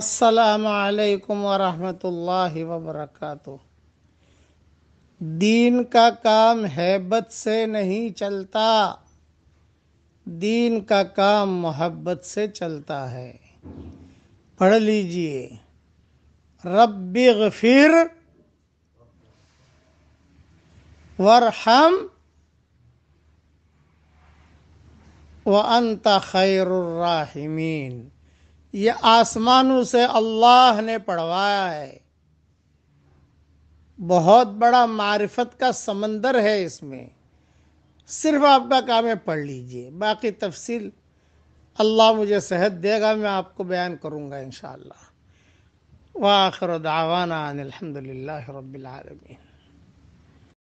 असलकम वरहमतुल्लाहि वबरकatuh दीन का काम हैबत से नहीं चलता दीन का काम मोहब्बत से चलता है पढ़ लीजिए रब्बी गफिर वरहम व अंत खैर ये आसमानों से अल्लाह ने पढ़वाया है बहुत बड़ा मारिफत का समंदर है इसमें सिर्फ आपका काम है पढ़ लीजिए बाकी तफसील अल्लाह मुझे सेहत देगा मैं आपको बयान करूँगा इन शाह वाखर दावाना अनिलहमदिल्ला रबीआलमी